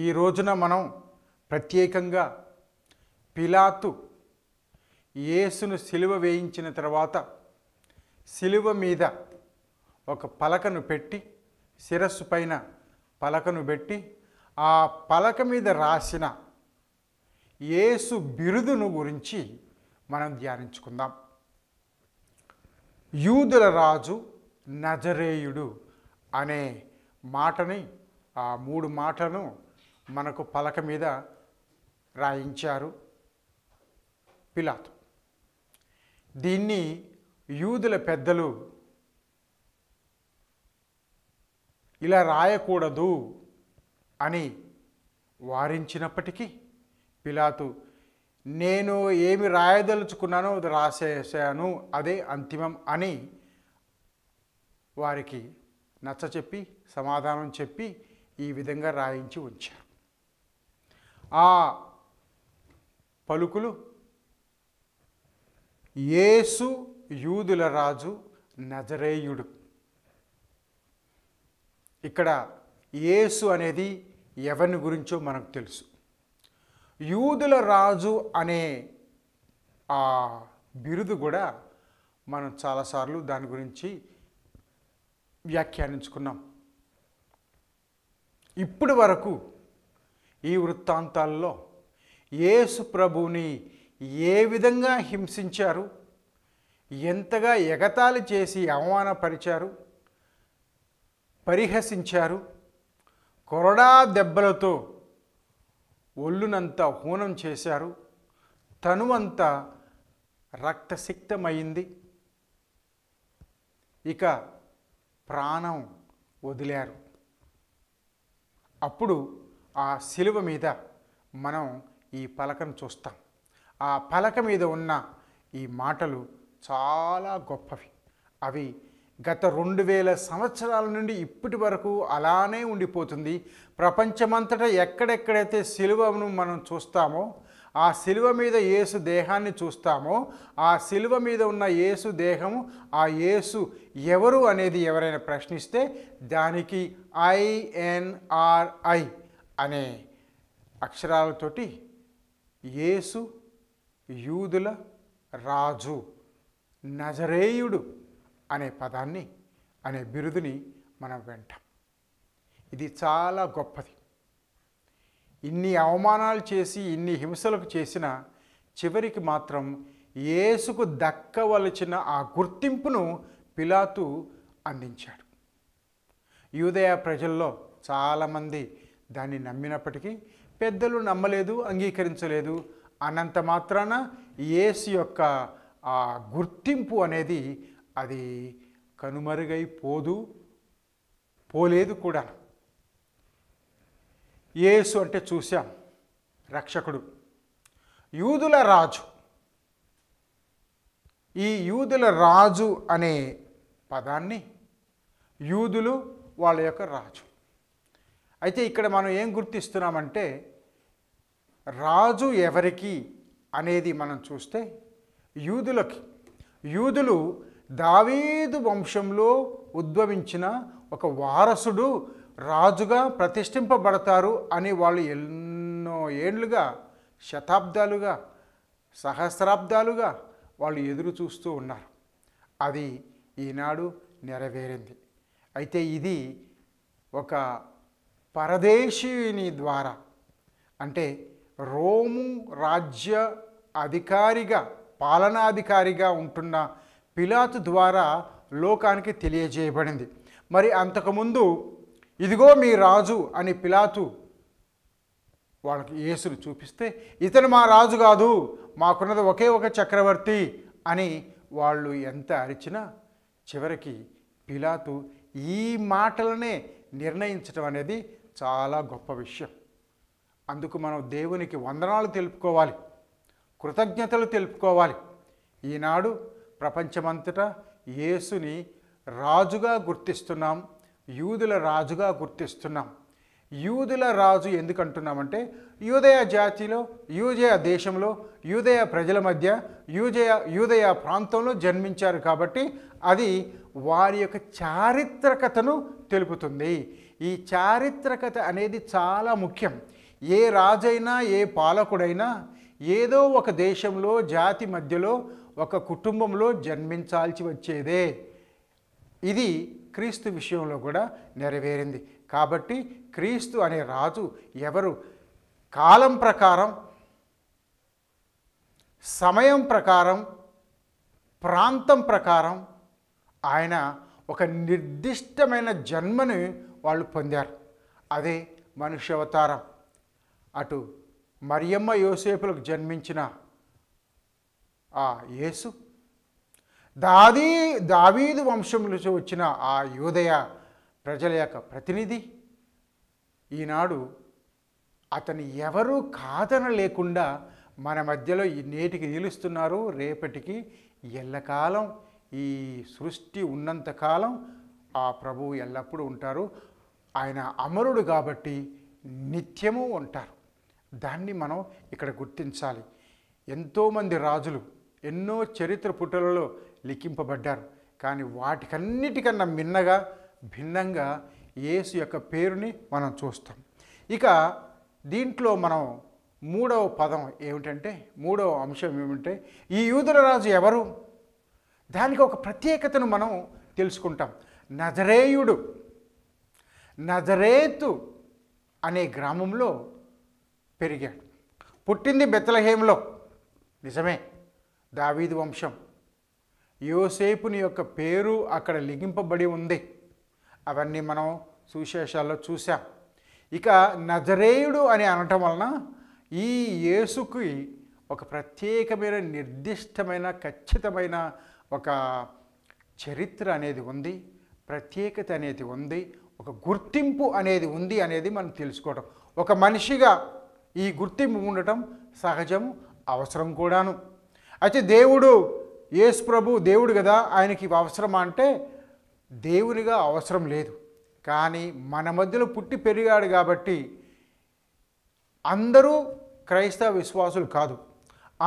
ఈ రోజున మనం ప్రత్యేకంగా పిలాతు యేసును సిలువ వేయించిన తర్వాత సిలువ మీద ఒక పలకను పెట్టి శిరస్సు పైన పలకను పెట్టి ఆ పలక మీద రాసిన యేసు బిరుదును గురించి మనం ధ్యానించుకుందాం యూదుల రాజు నజరేయుడు అనే మాటని ఆ మూడు మాటలను మనకు పలక మీద రాయించారు పిలాతు దీన్ని యూదుల పెద్దలు ఇలా రాయకూడదు అని వారించినప్పటికీ పిలాతు నేను ఏమి రాయదలుచుకున్నానో అది రాసేసాను అదే అంతిమం అని వారికి నచ్చచెప్పి సమాధానం చెప్పి ఈ విధంగా రాయించి ఉంచారు ఆ పలుకులు యేసు యూదుల రాజు నజరేయుడు ఇక్కడ యేసు అనేది ఎవరిని గురించో మనకు తెలుసు యూదుల రాజు అనే ఆ బిరుదు కూడా మనం చాలాసార్లు దాని గురించి వ్యాఖ్యానించుకున్నాం ఇప్పటి వరకు ఈ వృత్తాంతాల్లో యేసు ప్రభుని ఏ విధంగా హింసించారు ఎంతగా ఎగతాళి చేసి అవమానపరిచారు పరిహసించారు కొరడా దెబ్బలతో ఒళ్ళునంతా హూనం చేశారు తనువంతా రక్తసిక్తమైంది ఇక ప్రాణం వదిలారు అప్పుడు ఆ శిలువ మీద మనం ఈ పలకను చూస్తాం ఆ పలక మీద ఉన్న ఈ మాటలు చాలా గొప్పవి అవి గత రెండు వేల సంవత్సరాల నుండి ఇప్పటి వరకు అలానే ఉండిపోతుంది ప్రపంచమంతటా ఎక్కడెక్కడైతే సిలువను మనం చూస్తామో ఆ సిలువ మీద యేసు దేహాన్ని చూస్తామో ఆ సిలువ మీద ఉన్న యేసు దేహము ఆ యేసు ఎవరు అనేది ఎవరైనా ప్రశ్నిస్తే దానికి ఐఎన్ఆర్ఐ అనే అక్షరాలతోటి యేసు యూదుల రాజు నజరేయుడు అనే పదాన్ని అనే బిరుదుని మనం వింటాం ఇది చాలా గొప్పది ఇన్ని అవమానాలు చేసి ఇన్ని హింసలకు చేసిన చివరికి మాత్రం యేసుకు దక్కవలసిన ఆ గుర్తింపును పిలాతు అందించాడు యూదయ ప్రజల్లో చాలామంది దాన్ని నమ్మినప్పటికీ పెద్దలు నమ్మలేదు అంగీకరించలేదు అనంత మాత్రాన ఏసు యొక్క ఆ గుర్తింపు అనేది అది కనుమరుగైపోదు పోలేదు కూడా యేసు అంటే చూశాం రక్షకుడు యూదుల రాజు ఈ యూదుల రాజు అనే పదాన్ని యూదులు వాళ్ళ యొక్క రాజు అయితే ఇక్కడ మనం ఏం గుర్తిస్తున్నామంటే రాజు ఎవరికి అనేది మనం చూస్తే యూదులకి యూదులు దావీదు వంశంలో ఉద్భవించిన ఒక వారసుడు రాజుగా ప్రతిష్ఠింపబడతారు అని వాళ్ళు ఎన్నో ఏళ్ళుగా శతాబ్దాలుగా సహస్రాబ్దాలుగా వాళ్ళు ఎదురు చూస్తూ ఉన్నారు అది ఈనాడు నెరవేరింది అయితే ఇది ఒక పరదేశీని ద్వారా అంటే రోము రాజ్య అధికారిగా పాలనాధికారిగా ఉంటున్న పిలాతు ద్వారా లోకానికి తెలియజేయబడింది మరి అంతకుముందు ఇదిగో మీ రాజు అని పిలాతు వాళ్ళకి యేసును చూపిస్తే ఇతను మా రాజు కాదు మాకున్నది ఒకే ఒక చక్రవర్తి అని వాళ్ళు ఎంత అరిచినా చివరికి పిలాతు ఈ మాటలనే నిర్ణయించడం అనేది చాలా గొప్ప విషయం అందుకు మనం దేవునికి వందనాలు తెలుపుకోవాలి కృతజ్ఞతలు తెలుపుకోవాలి ఈనాడు ప్రపంచమంతటా యేసుని రాజుగా గుర్తిస్తున్నాం యూదుల రాజుగా గుర్తిస్తున్నాం యూదుల రాజు ఎందుకంటున్నామంటే యూదయ జాతిలో యూజయ దేశంలో యూదయ ప్రజల మధ్య యూజయ యూదయ ప్రాంతంలో జన్మించారు కాబట్టి అది వారి యొక్క చారిత్రకతను తెలుపుతుంది ఈ చారిత్రకత అనేది చాలా ముఖ్యం ఏ రాజైనా ఏ పాలకుడైనా ఏదో ఒక దేశంలో జాతి మధ్యలో ఒక కుటుంబంలో జన్మించాల్సి వచ్చేదే ఇది క్రీస్తు విషయంలో కూడా నెరవేరింది కాబట్టి క్రీస్తు అనే రాజు ఎవరు కాలం ప్రకారం సమయం ప్రకారం ప్రాంతం ప్రకారం ఆయన ఒక నిర్దిష్టమైన జన్మని వాళ్ళు పొందారు అదే మనుష్య అవతారం అటు మరియమ్మ యోసేపులకు జన్మించిన ఆ యేసు దాదీ దావీదు వంశములు వచ్చిన ఆ యోదయ ప్రజల యొక్క ప్రతినిధి ఈనాడు అతను ఎవరూ కాదన లేకుండా మన మధ్యలో నేటికి నిలుస్తున్నారు రేపటికి ఎల్లకాలం ఈ సృష్టి ఉన్నంతకాలం ఆ ప్రభువు ఎల్లప్పుడూ ఉంటారు ఆయన అమరుడు కాబట్టి నిత్యము ఉంటారు దాన్ని మనం ఇక్కడ గుర్తించాలి ఎంతోమంది రాజులు ఎన్నో చరిత్ర పుటలలో లిఖింపబడ్డారు కానీ వాటికన్నిటికన్నా మిన్నగా భిన్నంగా యేసు యొక్క పేరుని మనం చూస్తాం ఇక దీంట్లో మనం మూడవ పదం ఏమిటంటే మూడవ అంశం ఏమిటంటే ఈ యూదుల రాజు ఎవరు దానికి ఒక ప్రత్యేకతను మనం తెలుసుకుంటాం నజరేయుడు నజరేతు అనే గ్రామంలో పెరిగాడు పుట్టింది బెత్తలహేమ్లో నిజమే దావీదు వంశం యోసేపుని యొక్క పేరు అక్కడ లిగింపబడి ఉంది అవన్నీ మనం సువిశేషాల్లో చూసాం ఇక నజరేయుడు అని అనటం వలన ఈ యేసుకి ఒక ప్రత్యేకమైన నిర్దిష్టమైన ఖచ్చితమైన ఒక చరిత్ర అనేది ఉంది ప్రత్యేకత అనేది ఉంది ఒక గుర్తింపు అనేది ఉంది అనేది మనం తెలుసుకోవటం ఒక మనిషిగా ఈ గుర్తింపు ఉండటం సహజం అవసరం కూడాను అయితే దేవుడు యేసు ప్రభు దేవుడు కదా ఆయనకి అవసరమా అంటే దేవునిగా అవసరం లేదు కానీ మన మధ్యలో పుట్టి పెరిగాడు కాబట్టి అందరూ క్రైస్తవ విశ్వాసులు కాదు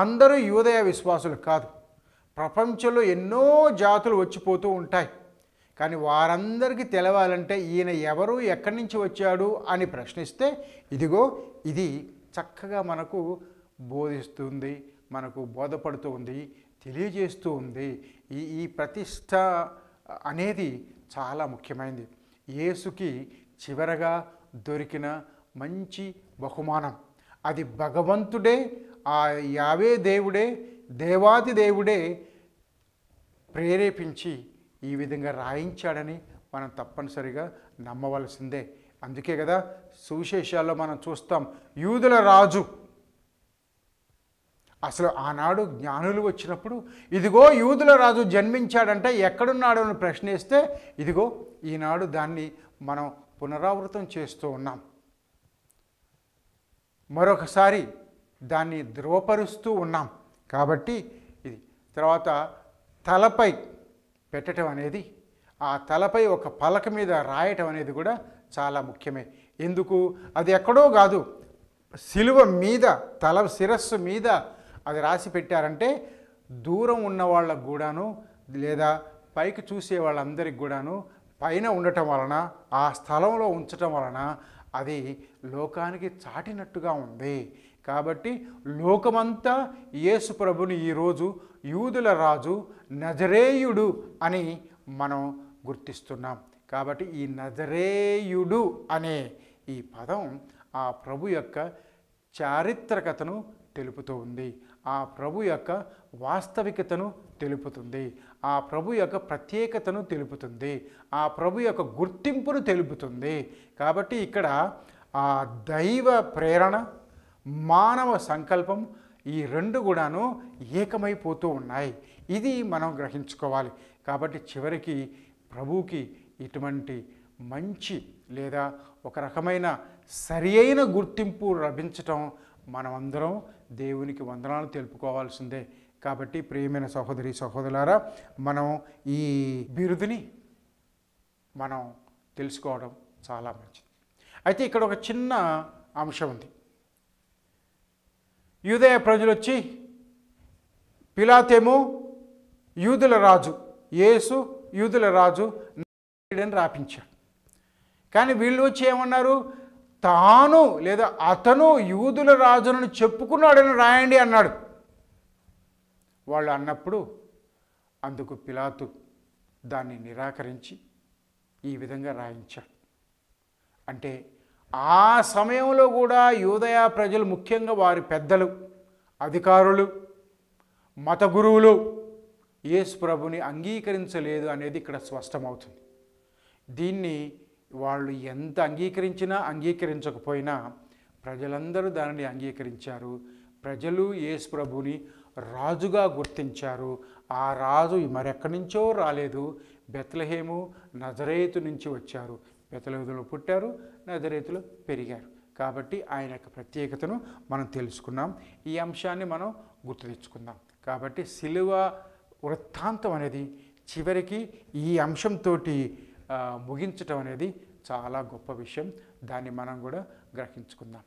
అందరూ యూదయ విశ్వాసులు కాదు ప్రపంచంలో ఎన్నో జాతులు వచ్చిపోతూ ఉంటాయి కానీ వారందరికీ తెలవాలంటే ఈయన ఎవరు ఎక్కడి నుంచి వచ్చాడు అని ప్రశ్నిస్తే ఇదిగో ఇది చక్కగా మనకు బోధిస్తుంది మనకు బోధపడుతూ ఉంది తెలియజేస్తూ ఉంది ఈ ఈ ప్రతిష్ట అనేది చాలా ముఖ్యమైనది యేసుకి చివరగా దొరికిన మంచి బహుమానం అది భగవంతుడే ఆ యావే దేవుడే దేవాది దేవుడే ప్రేరేపించి ఈ విధంగా రాయించాడని మనం తప్పనిసరిగా నమ్మవలసిందే అందుకే కదా సువిశేషాల్లో మనం చూస్తాం యూదుల రాజు అసలు ఆనాడు జ్ఞానులు వచ్చినప్పుడు ఇదిగో యూదుల రాజు జన్మించాడంటే ఎక్కడున్నాడు అని ప్రశ్నిస్తే ఇదిగో ఈనాడు దాన్ని మనం పునరావృతం చేస్తూ ఉన్నాం మరొకసారి దాన్ని ధృవపరుస్తూ ఉన్నాం కాబట్టి ఇది తర్వాత తలపై పెట్టడం అనేది ఆ తలపై ఒక పలక మీద రాయటం అనేది కూడా చాలా ముఖ్యమే ఎందుకు అది ఎక్కడో కాదు శిలువ మీద తల శిరస్సు మీద అది రాసి పెట్టారంటే దూరం ఉన్న వాళ్ళకు కూడాను లేదా పైకి చూసే వాళ్ళందరికి కూడాను పైన ఉండటం వలన ఆ స్థలంలో ఉంచటం వలన అది లోకానికి చాటినట్టుగా ఉంది కాబట్టి లోకమంతా యేసు ప్రభుని ఈరోజు యూదుల రాజు నజరేయుడు అని మనం గుర్తిస్తున్నాం కాబట్టి ఈ నజరేయుడు అనే ఈ పదం ఆ ప్రభు యొక్క చారిత్రకతను తెలుపుతూ ఉంది ఆ ప్రభు యొక్క వాస్తవికతను తెలుపుతుంది ఆ ప్రభు యొక్క ప్రత్యేకతను తెలుపుతుంది ఆ ప్రభు యొక్క గుర్తింపును తెలుపుతుంది కాబట్టి ఇక్కడ ఆ దైవ ప్రేరణ మానవ సంకల్పం ఈ రెండు కూడాను ఏకమైపోతూ ఉన్నాయి ఇది మనం గ్రహించుకోవాలి కాబట్టి చివరికి ప్రభుకి ఇటువంటి మంచి లేదా ఒక రకమైన సరి అయిన గుర్తింపు లభించటం మనమందరం దేవునికి వందనాలు తెలుపుకోవాల్సిందే కాబట్టి ప్రియమైన సహోదరి సహోదరులారా మనం ఈ బిరుదుని మనం తెలుసుకోవడం చాలా మంచిది అయితే ఇక్కడ ఒక చిన్న అంశం ఉంది యూదయ ప్రజలు వచ్చి పిలాతేము యూదుల రాజు యేసు యూదుల రాజు అని రాపించాడు కానీ వీళ్ళు వచ్చి ఏమన్నారు తాను లేదా అతను యూదుల రాజునని చెప్పుకున్నాడని రాయండి అన్నాడు వాళ్ళు అన్నప్పుడు అందుకు పిలాతు దాన్ని నిరాకరించి ఈ విధంగా రాయించాడు అంటే ఆ సమయంలో కూడా యూదయ ప్రజలు ముఖ్యంగా వారి పెద్దలు అధికారులు మత గురువులు యేసు ప్రభుని అంగీకరించలేదు అనేది ఇక్కడ స్పష్టమవుతుంది దీన్ని వాళ్ళు ఎంత అంగీకరించినా అంగీకరించకపోయినా ప్రజలందరూ దానిని అంగీకరించారు ప్రజలు యేసు ప్రభుని రాజుగా గుర్తించారు ఆ రాజు మరెక్కడి నుంచో రాలేదు బెత్లహేము నజరేతు నుంచి వచ్చారు బెతలహేతులో పుట్టారు నజరేతులు పెరిగారు కాబట్టి ఆయన యొక్క ప్రత్యేకతను మనం తెలుసుకున్నాం ఈ అంశాన్ని మనం గుర్తు తెచ్చుకుందాం కాబట్టి సిలువ వృత్తాంతం అనేది చివరికి ఈ అంశంతో ముగించటం అనేది చాలా గొప్ప విషయం దాన్ని మనం కూడా గ్రహించుకుందాం